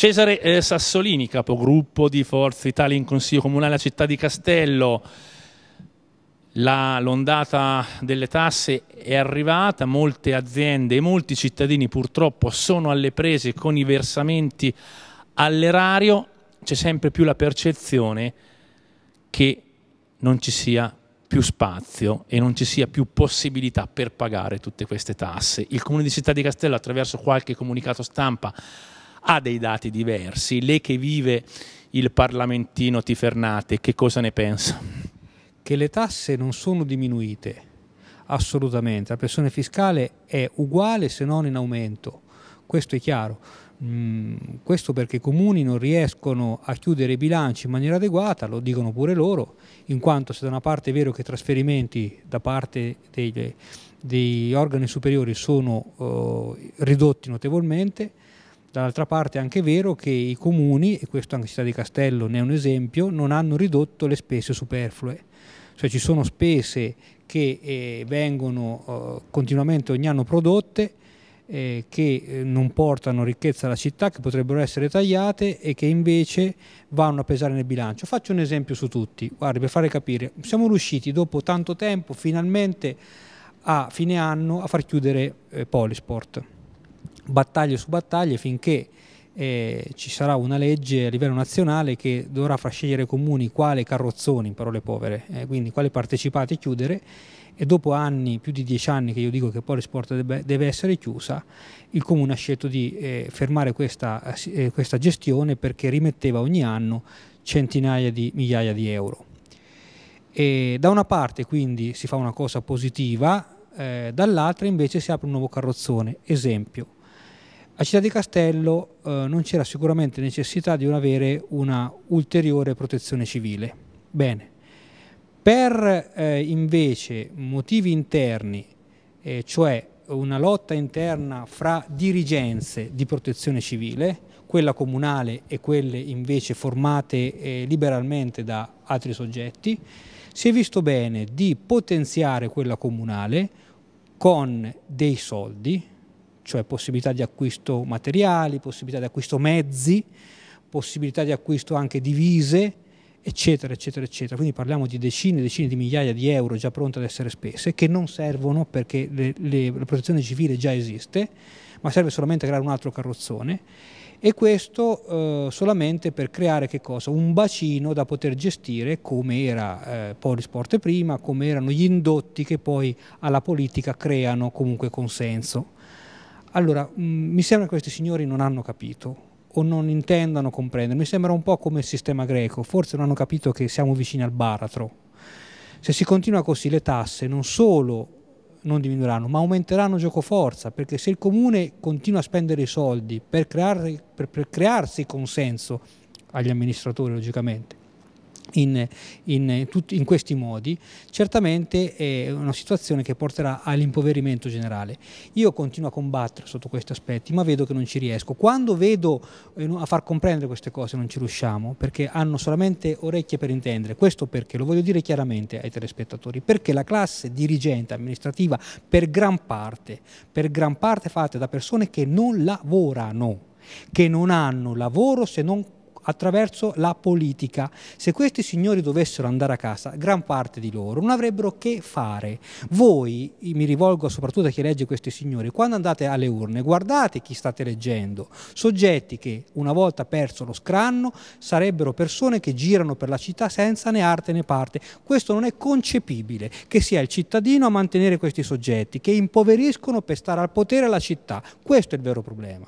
Cesare eh, Sassolini, capogruppo di Forza Italia in Consiglio Comunale a Città di Castello. l'ondata delle tasse è arrivata, molte aziende e molti cittadini purtroppo sono alle prese con i versamenti all'erario. C'è sempre più la percezione che non ci sia più spazio e non ci sia più possibilità per pagare tutte queste tasse. Il Comune di Città di Castello attraverso qualche comunicato stampa ha dei dati diversi. Lei che vive il parlamentino Tifernate, che cosa ne pensa? Che le tasse non sono diminuite, assolutamente. La pressione fiscale è uguale se non in aumento, questo è chiaro. Mm, questo perché i comuni non riescono a chiudere i bilanci in maniera adeguata, lo dicono pure loro, in quanto se da una parte è vero che i trasferimenti da parte degli, degli organi superiori sono uh, ridotti notevolmente, Dall'altra parte è anche vero che i comuni, e questo anche Città di Castello ne è un esempio, non hanno ridotto le spese superflue, cioè ci sono spese che eh, vengono eh, continuamente ogni anno prodotte eh, che eh, non portano ricchezza alla città, che potrebbero essere tagliate e che invece vanno a pesare nel bilancio. Faccio un esempio su tutti, guardi, per fare capire, siamo riusciti dopo tanto tempo finalmente a fine anno a far chiudere eh, Polisport battaglie su battaglie finché eh, ci sarà una legge a livello nazionale che dovrà far scegliere ai comuni quale carrozzoni, in parole povere, eh, quindi quale partecipati chiudere e dopo anni, più di dieci anni che io dico che Polisport debbe, deve essere chiusa, il comune ha scelto di eh, fermare questa, eh, questa gestione perché rimetteva ogni anno centinaia di migliaia di euro. E da una parte quindi si fa una cosa positiva, eh, dall'altra invece si apre un nuovo carrozzone. Esempio, a Città di Castello eh, non c'era sicuramente necessità di un avere una ulteriore protezione civile. Bene. Per eh, invece motivi interni, eh, cioè una lotta interna fra dirigenze di protezione civile, quella comunale e quelle invece formate eh, liberalmente da altri soggetti, si è visto bene di potenziare quella comunale con dei soldi, cioè possibilità di acquisto materiali, possibilità di acquisto mezzi, possibilità di acquisto anche divise, eccetera, eccetera, eccetera. Quindi parliamo di decine e decine di migliaia di euro già pronte ad essere spese, che non servono perché le, le, la protezione civile già esiste, ma serve solamente a creare un altro carrozzone e questo eh, solamente per creare un bacino da poter gestire come era eh, Polisporte prima, come erano gli indotti che poi alla politica creano comunque consenso. Allora, mh, mm, mi sembra che questi signori non hanno capito o non intendano comprendere. Mi sembra un po' come il sistema greco, forse non hanno capito che siamo vicini al baratro. Se si continua così le tasse non solo non diminuiranno, ma aumenteranno giocoforza, perché se il comune continua a spendere i soldi per, creare, per, per crearsi consenso agli amministratori, logicamente, in, in, tut, in, questi modi, certamente è una situazione che porterà all'impoverimento generale. Io continuo a combattere sotto questi aspetti, ma vedo che non ci riesco. Quando vedo eh, a far comprendere queste cose non ci riusciamo, perché hanno solamente orecchie per intendere. Questo perché, lo voglio dire chiaramente ai telespettatori, perché la classe dirigente amministrativa per gran parte, per gran parte fatta da persone che non lavorano, che non hanno lavoro se non attraverso la politica. Se questi signori dovessero andare a casa, gran parte di loro non avrebbero che fare. Voi, mi rivolgo soprattutto a chi legge questi signori, quando andate alle urne guardate chi state leggendo, soggetti che una volta perso lo scranno sarebbero persone che girano per la città senza né arte né parte. Questo non è concepibile che sia il cittadino a mantenere questi soggetti che impoveriscono per stare al potere la città. Questo è il vero problema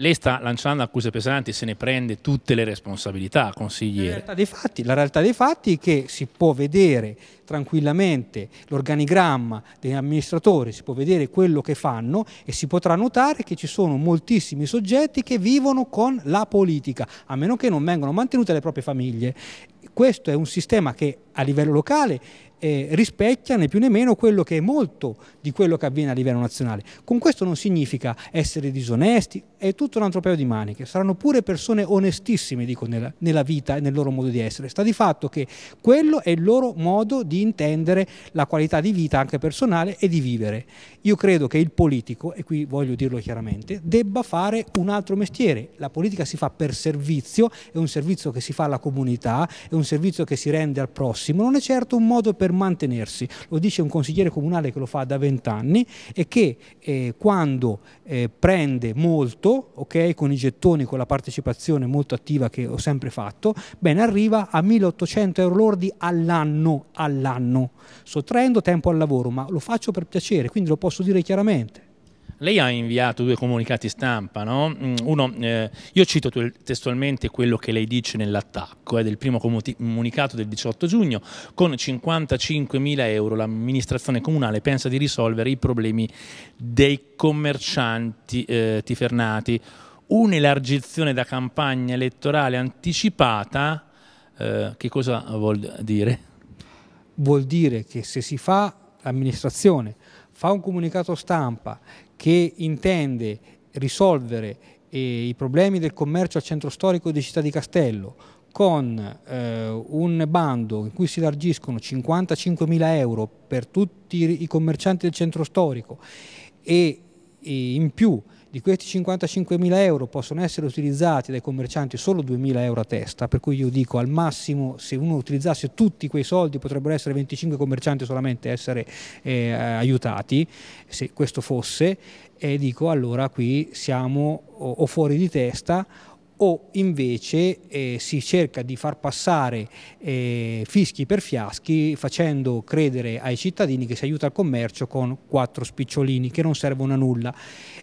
lei sta lanciando accuse pesanti, se ne prende tutte le responsabilità, consigliere. La realtà, fatti, la realtà dei fatti, è che si può vedere tranquillamente l'organigramma degli amministratori, si può vedere quello che fanno e si potrà notare che ci sono moltissimi soggetti che vivono con la politica, a meno che non vengano mantenute le proprie famiglie. Questo è un sistema che a livello locale eh, rispecchia né più né meno quello che è molto di quello che avviene a livello nazionale. Con questo non significa essere disonesti, è tutto un altro paio di maniche. Saranno pure persone onestissime, dico, nella, nella vita e nel loro modo di essere. Sta di fatto che quello è il loro modo di intendere la qualità di vita anche personale e di vivere. Io credo che il politico, e qui voglio dirlo chiaramente, debba fare un altro mestiere. La politica si fa per servizio, è un servizio che si fa alla comunità, è un servizio che si rende al prossimo massimo, non è certo un modo per mantenersi. Lo dice un consigliere comunale che lo fa da vent'anni e che eh, quando eh, prende molto, okay, con i gettoni, con la partecipazione molto attiva che ho sempre fatto, bene, arriva a 1800 euro lordi all'anno, all'anno, sottraendo tempo al lavoro, ma lo faccio per piacere, quindi lo posso dire chiaramente. Lei ha inviato due comunicati stampa, no? Mm, uno, eh, io cito testualmente quello che lei dice nell'attacco, eh, del primo comunicato del 18 giugno, con 55.000 euro l'amministrazione comunale pensa di risolvere i problemi dei commercianti eh, tifernati, un'elargizione da campagna elettorale anticipata, eh, che cosa vuol dire? Vuol dire che se si fa l'amministrazione fa un comunicato stampa che intende risolvere eh, i problemi del commercio al centro storico di Città di Castello con eh, un bando in cui si largiscono 55.000 euro per tutti i commercianti del centro storico e, e in più di questi 55.000 euro possono essere utilizzati dai commercianti solo 2.000 euro a testa, per cui io dico al massimo se uno utilizzasse tutti quei soldi potrebbero essere 25 commercianti solamente essere eh, aiutati, se questo fosse, e dico allora qui siamo o fuori di testa o invece eh, si cerca di far passare eh, fischi per fiaschi facendo credere ai cittadini che si aiuta il commercio con quattro spicciolini che non servono a nulla.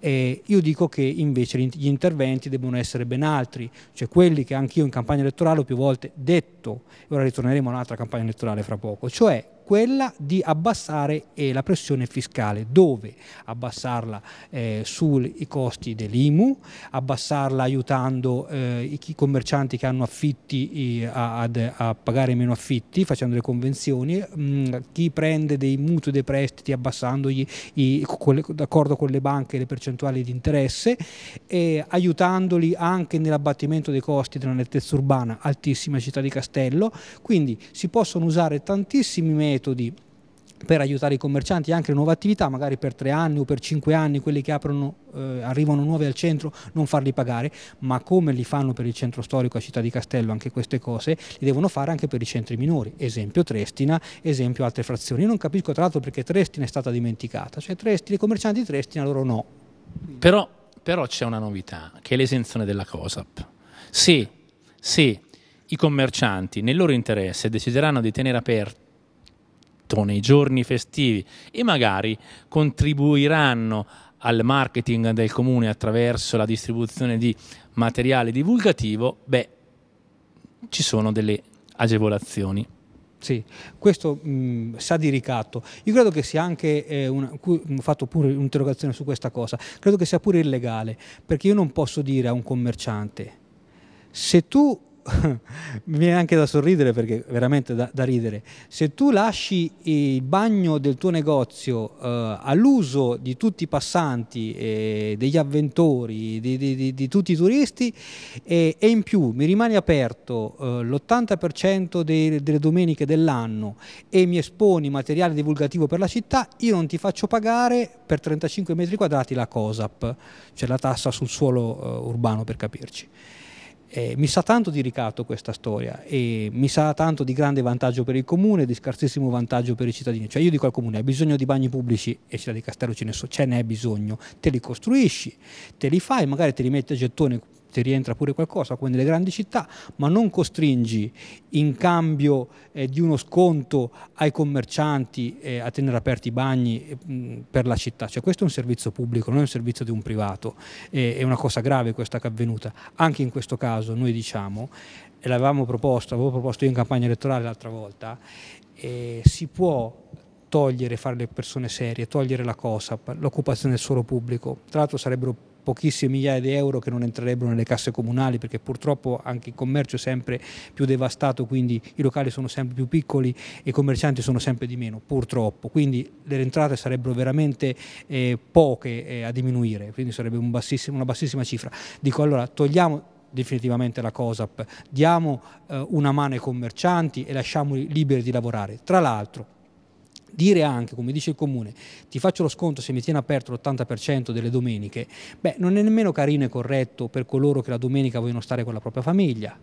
Eh, io dico che invece gli interventi debbono essere ben altri, cioè quelli che anch'io in campagna elettorale ho più volte detto, e ora ritorneremo a un'altra campagna elettorale fra poco, cioè quella di abbassare eh, la pressione fiscale. Dove? Abbassarla eh, sui costi dell'IMU, abbassarla aiutando eh, i, i commercianti che hanno affitti i, a, a, pagare meno affitti, facendo le convenzioni, mh, mm, chi prende dei mutui, dei prestiti, abbassandogli d'accordo con le banche le percentuali di interesse, aiutandoli anche nell'abbattimento dei costi della nettezza urbana, altissima città di Castello. Quindi si possono usare tantissimi metodi metodi per aiutare i commercianti anche le nuove attività, magari per tre anni o per cinque anni, quelli che aprono, eh, arrivano nuovi al centro, non farli pagare, ma come li fanno per il centro storico a Città di Castello, anche queste cose, li devono fare anche per i centri minori, esempio Trestina, esempio altre frazioni. Io non capisco tra l'altro perché Trestina è stata dimenticata, cioè Trestina, i commercianti di Trestina loro no. Però, però c'è una novità, che è l'esenzione della COSAP. Sì, sì, i commercianti nel loro interesse decideranno di tenere aperto diritto nei giorni festivi e magari contribuiranno al marketing del comune attraverso la distribuzione di materiale divulgativo, beh, ci sono delle agevolazioni. Sì, questo mh, sa di ricatto. Io credo che sia anche, eh, una, fatto pure un'interrogazione su questa cosa, credo che sia pure illegale, perché io non posso dire a un commerciante, se tu mi viene anche da sorridere perché veramente da, da, ridere, se tu lasci il bagno del tuo negozio eh, all'uso di tutti i passanti, eh, degli avventori, di, di, di, di, tutti i turisti e, e, in più mi rimani aperto eh, l'80% dei, delle domeniche dell'anno e mi esponi materiale divulgativo per la città, io non ti faccio pagare per 35 metri quadrati la COSAP, cioè la tassa sul suolo eh, urbano per capirci. Eh, mi sa tanto di ricatto questa storia e mi sa tanto di grande vantaggio per il comune e di scarsissimo vantaggio per i cittadini. Cioè io dico al comune, hai bisogno di bagni pubblici e Città di Castello ce ne, so, ce n'è bisogno, te li costruisci, te li fai, magari te li metti a gettone ti rientra pure qualcosa, come nelle grandi città, ma non costringi in cambio eh, di uno sconto ai commercianti eh, a tenere aperti i bagni eh, mh, per la città. Cioè, questo è un servizio pubblico, non è un servizio di un privato. Eh, è una cosa grave questa che è avvenuta. Anche in questo caso noi diciamo, e l'avevamo proposto, avevo proposto io in campagna elettorale l'altra volta, eh, si può togliere, fare le persone serie, togliere la cosa, l'occupazione del suolo pubblico. Tra l'altro sarebbero pochissime migliaia di euro che non entrerebbero nelle casse comunali perché purtroppo anche il commercio è sempre più devastato, quindi i locali sono sempre più piccoli e i commercianti sono sempre di meno, purtroppo. Quindi le entrate sarebbero veramente eh, poche eh, a diminuire, quindi sarebbe un bassissimo, una bassissima cifra. Dico allora togliamo definitivamente la COSAP, diamo eh, una mano ai commercianti e lasciamoli liberi di lavorare. Tra l'altro, dire anche, come dice il comune, ti faccio lo sconto se mi tiene aperto l'80% delle domeniche, beh, non è nemmeno carino e corretto per coloro che la domenica vogliono stare con la propria famiglia,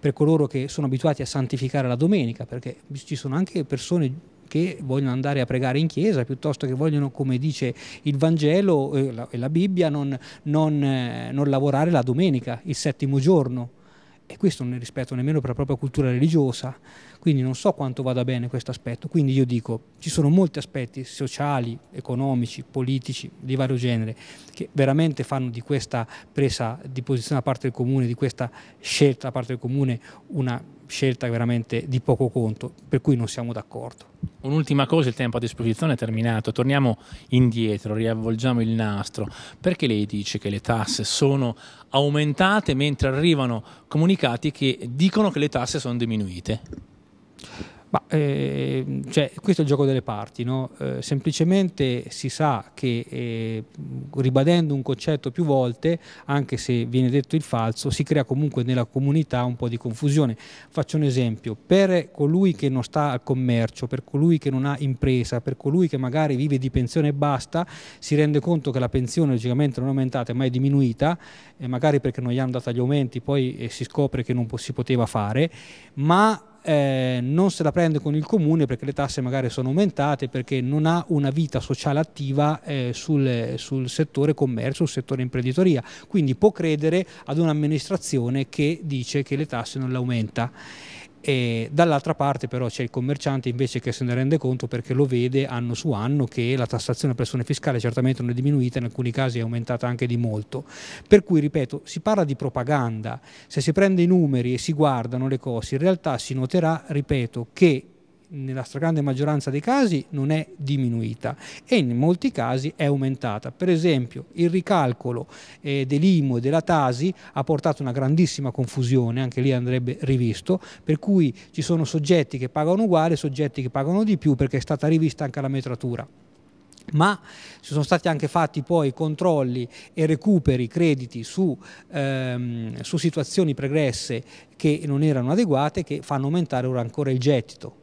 per coloro che sono abituati a santificare la domenica, perché ci sono anche persone che vogliono andare a pregare in chiesa piuttosto che vogliono, come dice il Vangelo e eh, la, la Bibbia, non, non, eh, non lavorare la domenica, il settimo giorno. E questo non è rispetto nemmeno per la propria cultura religiosa. Quindi non so quanto vada bene questo aspetto. Quindi io dico, ci sono molti aspetti sociali, economici, politici di vario genere che veramente fanno di questa presa di posizione da parte del comune, di questa scelta da parte del comune una scelta veramente di poco conto, per cui non siamo d'accordo. Un'ultima cosa, il tempo a disposizione è terminato, torniamo indietro, riavvolgiamo il nastro. Perché lei dice che le tasse sono aumentate mentre arrivano comunicati che dicono che le tasse sono diminuite? Ma, eh, cioè, questo è il gioco delle parti, no? eh, semplicemente si sa che eh, ribadendo un concetto più volte, anche se viene detto il falso, si crea comunque nella comunità un po' di confusione. Faccio un esempio, per colui che non sta al commercio, per colui che non ha impresa, per colui che magari vive di pensione e basta, si rende conto che la pensione logicamente non è aumentata ma è diminuita, magari perché non gli hanno dato gli aumenti, poi eh, si scopre che non si poteva fare, ma eh, non se la prende con il comune perché le tasse magari sono aumentate, perché non ha una vita sociale attiva eh, sul, sul, settore commercio, sul settore imprenditoria. Quindi può credere ad un'amministrazione che dice che le tasse non le aumenta. E dall'altra parte però c'è il commerciante invece che se ne rende conto perché lo vede anno su anno che la tassazione a pressione fiscale certamente non è diminuita, in alcuni casi è aumentata anche di molto. Per cui, ripeto, si parla di propaganda, se si prende i numeri e si guardano le cose, in realtà si noterà, ripeto, che nella stragrande maggioranza dei casi non è diminuita e in molti casi è aumentata. Per esempio il ricalcolo eh, dell'IMU e della TASI ha portato a una grandissima confusione, anche lì andrebbe rivisto, per cui ci sono soggetti che pagano uguale e soggetti che pagano di più perché è stata rivista anche la metratura ma ci sono stati anche fatti poi controlli e recuperi crediti su, ehm, su situazioni pregresse che non erano adeguate che fanno aumentare ora ancora il gettito.